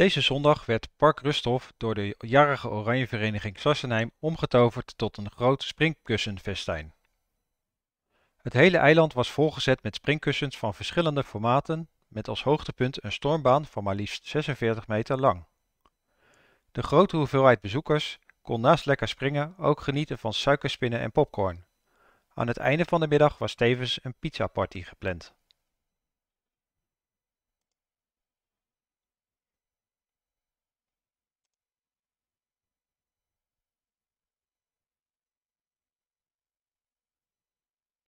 Deze zondag werd Park Rusthof door de jarige Oranjevereniging Sassenheim omgetoverd tot een groot springkussenfestijn. Het hele eiland was volgezet met springkussens van verschillende formaten, met als hoogtepunt een stormbaan van maar liefst 46 meter lang. De grote hoeveelheid bezoekers kon naast lekker springen ook genieten van suikerspinnen en popcorn. Aan het einde van de middag was tevens een pizzaparty gepland.